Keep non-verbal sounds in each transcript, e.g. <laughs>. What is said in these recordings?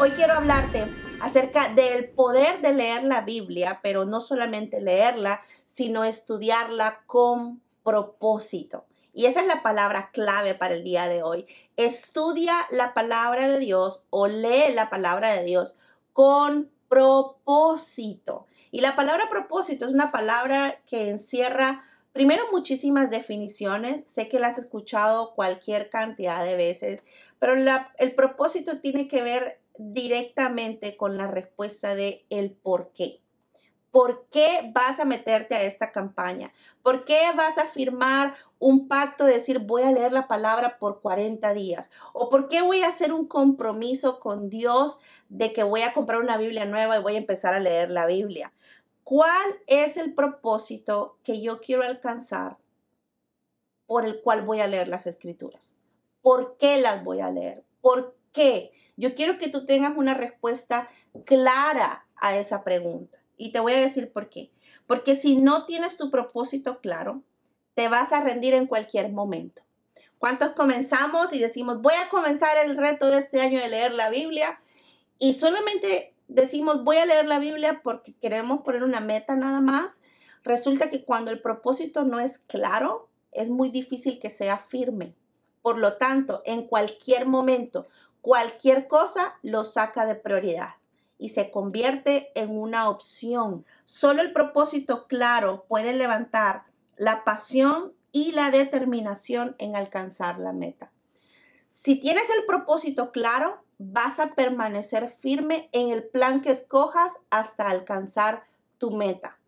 hoy quiero hablarte acerca del poder de leer la Biblia, pero no solamente leerla, sino estudiarla con propósito. Y esa es la palabra clave para el día de hoy. Estudia la palabra de Dios o lee la palabra de Dios con propósito. Y la palabra propósito es una palabra que encierra Primero, muchísimas definiciones. Sé que la has escuchado cualquier cantidad de veces, pero el propósito tiene que ver directamente con la respuesta de el por qué. ¿Por qué vas a meterte a esta campaña? ¿Por qué vas a firmar un pacto de decir voy a leer la palabra por 40 días? ¿O por qué voy a hacer un compromiso con Dios de que voy a comprar una Biblia nueva y voy a empezar a leer la Biblia? ¿Cuál es el propósito que yo quiero alcanzar por el cual voy a leer las escrituras? ¿Por qué las voy a leer? ¿Por qué? Yo quiero que tú tengas una respuesta clara a esa pregunta. Y te voy a decir por qué. Porque si no tienes tu propósito claro, te vas a rendir en cualquier momento. ¿Cuántos comenzamos y decimos, voy a comenzar el reto de este año de leer la Biblia? Y solamente decimos, voy a leer la Biblia porque queremos poner una meta nada más. Resulta que cuando el propósito no es claro, es muy difícil que sea firme. Por lo tanto, en cualquier momento, Cualquier cosa lo saca de prioridad y se convierte en una opción. Solo el propósito claro puede levantar la pasión y la determinación en alcanzar la meta. Si tienes el propósito claro, vas a permanecer firme en el plan que escojas hasta alcanzar tu meta.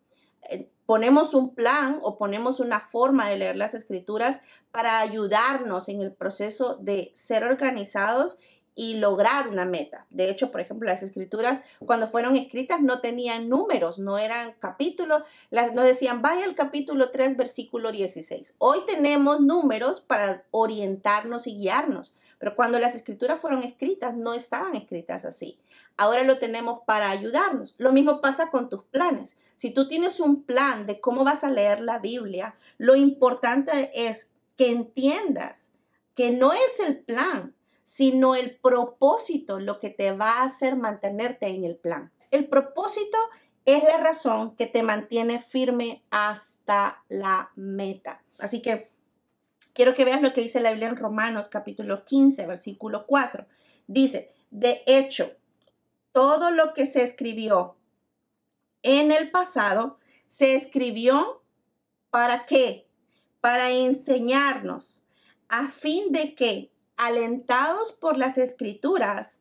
Eh, ponemos un plan o ponemos una forma de leer las escrituras para ayudarnos en el proceso de ser organizados y lograr una meta. De hecho, por ejemplo, las escrituras cuando fueron escritas no tenían números, no eran capítulos, las, no decían, vaya al capítulo 3, versículo 16. Hoy tenemos números para orientarnos y guiarnos, pero cuando las escrituras fueron escritas no estaban escritas así. Ahora lo tenemos para ayudarnos. Lo mismo pasa con tus planes. Si tú tienes un plan de cómo vas a leer la Biblia, lo importante es que entiendas que no es el plan, sino el propósito lo que te va a hacer mantenerte en el plan. El propósito es la razón que te mantiene firme hasta la meta. Así que quiero que veas lo que dice la Biblia en Romanos capítulo 15, versículo 4. Dice, de hecho, todo lo que se escribió en el pasado se escribió para qué? Para enseñarnos, a fin de que alentados por las escrituras,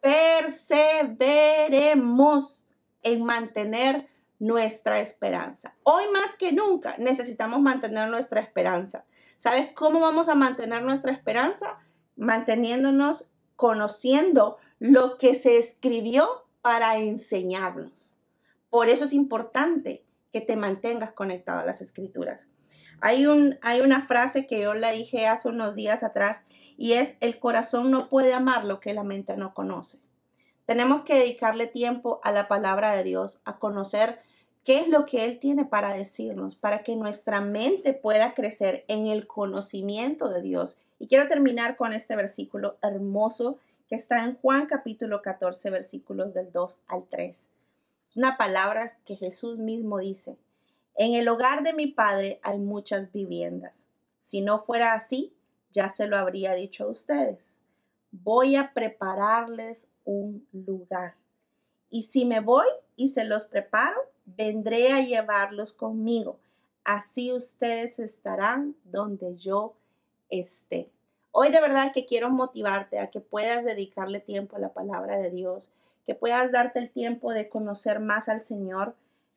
perseveremos en mantener nuestra esperanza. Hoy más que nunca necesitamos mantener nuestra esperanza. ¿Sabes cómo vamos a mantener nuestra esperanza? Manteniéndonos, conociendo lo que se escribió para enseñarnos. Por eso es importante que te mantengas conectado a las escrituras. Hay, una frase que yo la dije hace unos días atrás y es, el corazón no puede amar lo que la mente no conoce. Tenemos que dedicarle tiempo a la palabra de Dios, a conocer qué es lo que Él tiene para decirnos, para que nuestra mente pueda crecer en el conocimiento de Dios. Y quiero terminar con este versículo hermoso que está en Juan capítulo 14, versículos del 2 al 3. Es una palabra que Jesús mismo dice. En el hogar de mi padre hay muchas viviendas. Si no fuera así, ya se lo habría dicho a ustedes. Voy a prepararles un lugar. Y si me voy y se los preparo, vendré a llevarlos conmigo. Así ustedes estarán donde yo esté. Hoy de verdad que quiero motivarte a que puedas dedicarle tiempo a la palabra de Dios, que puedas darte el tiempo de conocer más al Señor,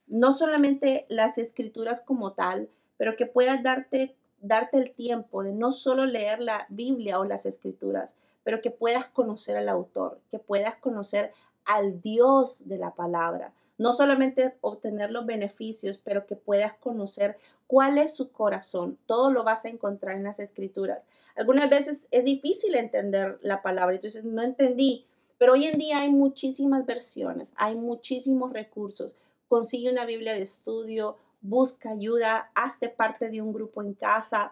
no solamente las escrituras como tal, pero que puedas darte, darte el tiempo de no solo leer la Biblia o las escrituras, pero que puedas conocer al autor, que puedas conocer al Dios de la palabra. No solamente obtener los beneficios, pero que puedas conocer cuál es su corazón. Todo lo vas a encontrar en las escrituras. Algunas veces es difícil entender la palabra, y entonces no entendí, pero hoy en día hay muchísimas versiones, hay muchísimos recursos consigue una Biblia de estudio, busca ayuda, hazte parte de un grupo en casa,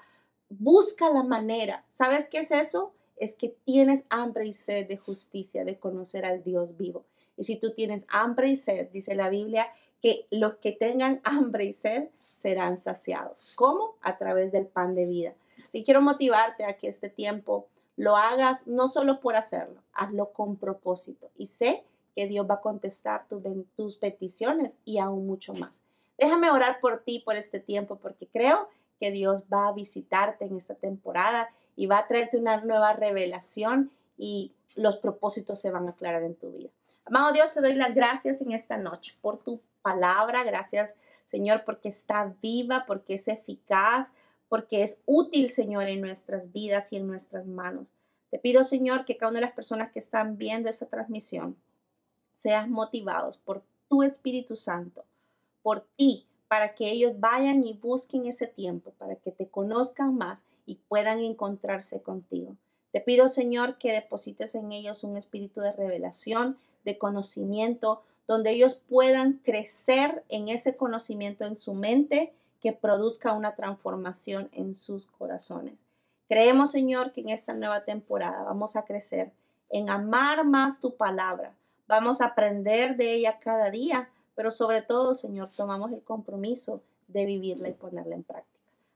busca la manera. ¿Sabes qué es eso? Es que tienes hambre y sed de justicia, de conocer al Dios vivo. Y si tú tienes hambre y sed, dice la Biblia, que los que tengan <laughs> hambre y sed serán saciados. ¿Cómo? A través del pan de vida. Si quiero motivarte a que este tiempo lo hagas no solo por hacerlo, hazlo con propósito. Y sé que Dios va a contestar tus, peticiones y aún mucho más. Déjame orar por ti por este tiempo porque creo que Dios va a visitarte en esta temporada y va a traerte una nueva revelación y los propósitos se van a aclarar en tu vida. Amado Dios, te doy las gracias en esta noche por tu palabra. Gracias, Señor, porque está viva, porque es eficaz, porque es útil, Señor, en nuestras vidas y en nuestras manos. Te pido, Señor, que cada una de las personas que están viendo esta transmisión seas motivados por tu Espíritu Santo, por ti, para que ellos vayan y busquen ese tiempo, para que te conozcan más y puedan encontrarse contigo. Te pido, Señor, que deposites en ellos un espíritu de revelación, de conocimiento, donde ellos puedan crecer en ese conocimiento en su mente que produzca una transformación en sus corazones. Creemos, Señor, que en esta nueva temporada vamos a crecer en amar más tu palabra, Vamos a aprender de ella cada día, pero sobre todo, Señor, tomamos el compromiso de vivirla y ponerla en práctica.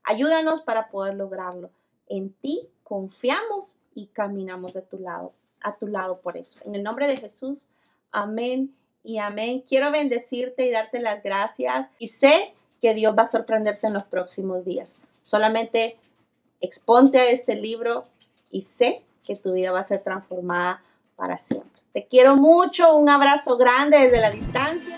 Ayúdanos para poder lograrlo. En ti confiamos y caminamos de tu lado, a tu lado por eso. En el nombre de Jesús, amén y amén. Quiero bendecirte y darte las gracias y sé que Dios va a sorprenderte en los próximos días. Solamente exponte a este libro y sé que tu vida va a ser transformada para siempre. Te quiero mucho, un abrazo grande desde la distancia.